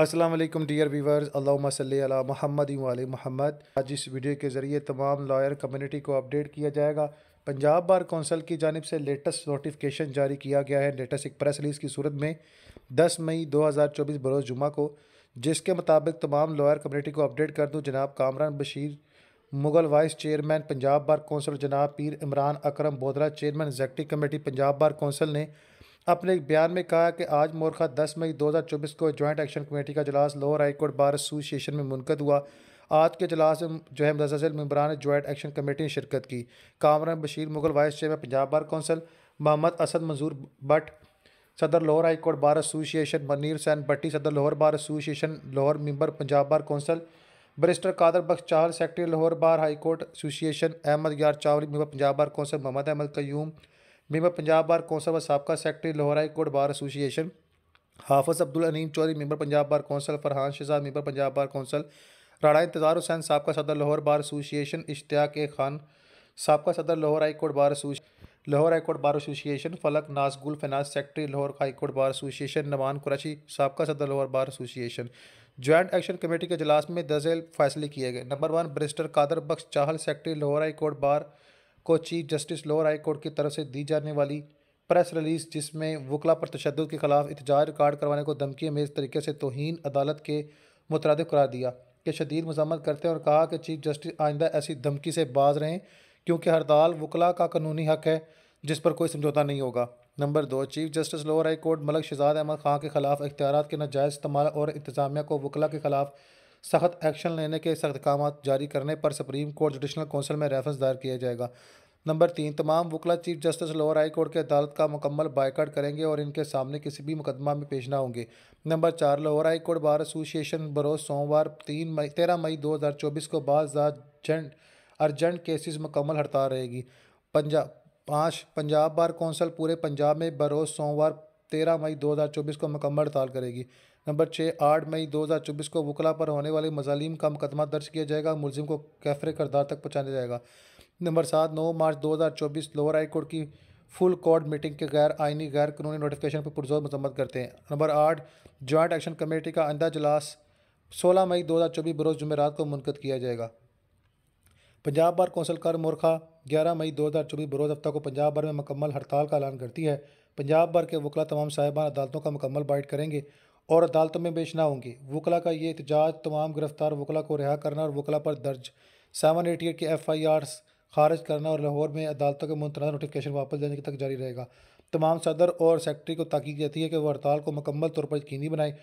Aslam dear viewers अल्लाम अला महमद वाल महमद आज इस वीडियो के ज़रिए तमाम लॉयर कम्युनिटी को अपडेट किया जाएगा पंजाब बार कौंसल की जानब से लेटेस्ट नोटिफिकेशन जारी किया गया है लेटेस्ट एक प्रेस रिलीज़ की सूरत में 10 मई 2024 बरोज़ जुमा को जिसके मुताबिक तमाम लॉयर कम्युनिटी को अपडेट कर दूँ जनाब Kamran Bashir Mughal vice chairman Punjab bar council जनाब Pir Imran Akram Bodra chairman executive committee Punjab bar council ने अपने एक बयान में कहा कि आज मोरखा 10 मई 2024 को जॉइंट एक्शन कमेटी का जलास Lahore high court bar association में मुनद हुआ आज के अजलास में जो है मुतजिल मम्बरान ने जॉइंट एक्शन कमेटी ने शिरकत की Kamran Bashir Mughal vice chairman Punjab bar council Mohammad Asad Manzoor Bhatt सदर Lahore high court bar association Munir Sain Bhatti सदर Lahore bar association Lahore member Punjab bar council barrister Qadir Bakhsh Chahal secretary Lahore bar high court association Ahmad Yar Chawli member Punjab bar council Mohammad Ahmad Qayyum member Punjab bar council व सबका सेक्रेटरी लोहराई court bar association Hafiz Abdul Aneem Chaudhry member Punjab bar council Farhan Shahzad member Punjab bar council Rana Intezar Hussain सबका सदर Lahore bar association Ishtiaq A Khan सबका सदर Lahore high court bar Lahore high court bar association Falak नासगुल finance secretary Lahore high court bar association नवान कुरैशी सबका सदर Lahore bar association joint action committee के अजलास में दर्ज फैसले किए गए number one barrister Qadir Bakhsh Chahal secretary Lahore high court bar को chief justice Lahore high court की तरफ से दी जाने वाली प्रेस रिलीज जिसमें वकला पर तशद के खिलाफ एहतजाज रिकॉर्ड करवाने को धमकी अमेज तरीके से तोहन अदालत के मुतरद करार दिया कि शदीद मजम्मत करते हैं और कहा कि चीफ जस्टिस आइंदा ऐसी धमकी से बाज रहें क्योंकि हड़ताल वकला का कानूनी हक है जिस पर कोई समझौता नहीं होगा नंबर दो chief justice Lahore high court Malik Shahzad Ahmad Khan के खिलाफ इख्तियार के नजायज़ इस्तेमाल और इंतजामिया को वकला के खिलाफ सख्त एक्शन लेने के सख्त काम जारी करने पर सुप्रीम कोर्ट जुडिशल कौंसिल में रेफरेंस दायर किया जाएगा नंबर तीन तमाम वकला chief justice Lahore high court की अदालत का मुकम्मल बायकाट करेंगे और इनके सामने किसी भी मुकदमा में पेश ना होंगे नंबर चार Lahore high court bar association बरोज सोमवार तीन मई तेरह मई दो हज़ार चौबीस को बाज अर्जेंट अर्जेंट केसेस मुकम्मल हड़ताल रहेगी पंजाब पाँच पंजाब बार कौंसल पूरे पंजाब में बरोज सोमवार तेरह मई चौबीस को मुकम्मल ताल करेगी नंबर छः आठ मई चौबीस को वकला पर होने वाले मजालिम का मुकदमा दर्ज किया जाएगा मुलजिम को कैफरे करदार तक पहुँचाया जाएगा नंबर सात नौ मार्च चौबीस लोअर हाई कोर्ट की फुल कोर्ट मीटिंग के गैर आइनी गैर कानूनी नोटिफिकेशन पर पुरजोर मजम्मत करते हैं नंबर आठ जॉइंट एक्शन कमेटी का आंदा अजलास सोलह मई दो हज़ार चौबीस बरोज़ जुमेरात को मुनद किया जाएगा पंजाब बार कौंसल कर मोरखा ग्यारह मई दो हज़ार चौबीस बरोज़ हफ्ता को पंजाब भर में मकम्मल हड़ताल का ऐलान करती है पंजाब भर के वकला तमाम साहिबान अदालतों का मुकम्मल बाइट करेंगे और अदालतों में पेश ना होंगे वकला का ये एहतजाज तमाम गिरफ्तार वकला को रिहा करना और वकला पर दर्ज सेवन एटी एट के एफ आई आर्स खारिज करना और लाहौर में अदालतों के मुंतना नोटिफिकेशन वापस देने तक जारी रहेगा तमाम सदर और सेक्रेटरी को ताकीद जाती है कि वह हड़ताल को मुकम्मल तौर पर यकीनी बनाए